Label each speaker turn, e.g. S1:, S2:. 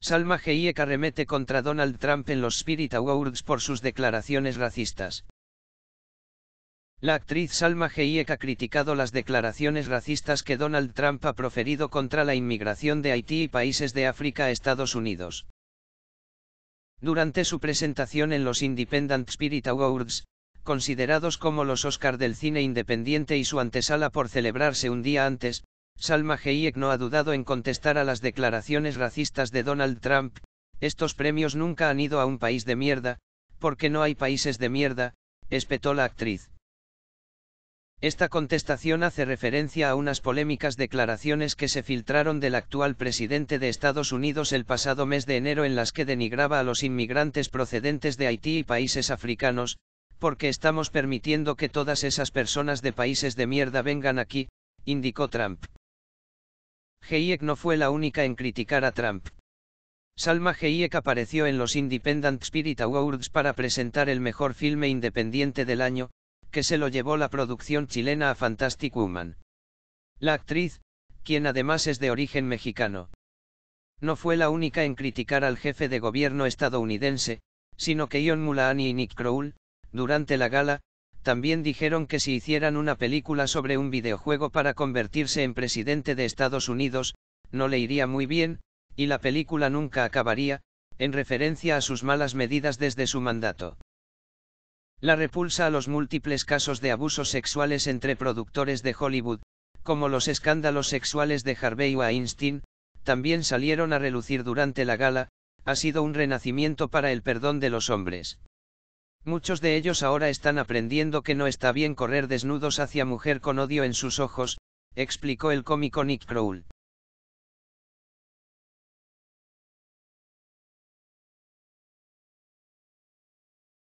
S1: Salma Hayek arremete contra Donald Trump en los Spirit Awards por sus declaraciones racistas. La actriz Salma Hayek ha criticado las declaraciones racistas que Donald Trump ha proferido contra la inmigración de Haití y países de África a Estados Unidos. Durante su presentación en los Independent Spirit Awards, considerados como los Oscar del cine independiente y su antesala por celebrarse un día antes, Salma Hayek no ha dudado en contestar a las declaraciones racistas de Donald Trump, estos premios nunca han ido a un país de mierda, porque no hay países de mierda, espetó la actriz. Esta contestación hace referencia a unas polémicas declaraciones que se filtraron del actual presidente de Estados Unidos el pasado mes de enero en las que denigraba a los inmigrantes procedentes de Haití y países africanos, porque estamos permitiendo que todas esas personas de países de mierda vengan aquí, indicó Trump. Hayek no fue la única en criticar a Trump. Salma Hayek apareció en los Independent Spirit Awards para presentar el mejor filme independiente del año, que se lo llevó la producción chilena a Fantastic Woman. La actriz, quien además es de origen mexicano, no fue la única en criticar al jefe de gobierno estadounidense, sino que Ion Mulani y Nick Kroll, durante la gala, también dijeron que si hicieran una película sobre un videojuego para convertirse en presidente de Estados Unidos, no le iría muy bien, y la película nunca acabaría, en referencia a sus malas medidas desde su mandato. La repulsa a los múltiples casos de abusos sexuales entre productores de Hollywood, como los escándalos sexuales de Harvey Weinstein, también salieron a relucir durante la gala, ha sido un renacimiento para el perdón de los hombres. Muchos de ellos ahora están aprendiendo que no está bien correr desnudos hacia mujer con odio en sus ojos, explicó el cómico Nick Kroll.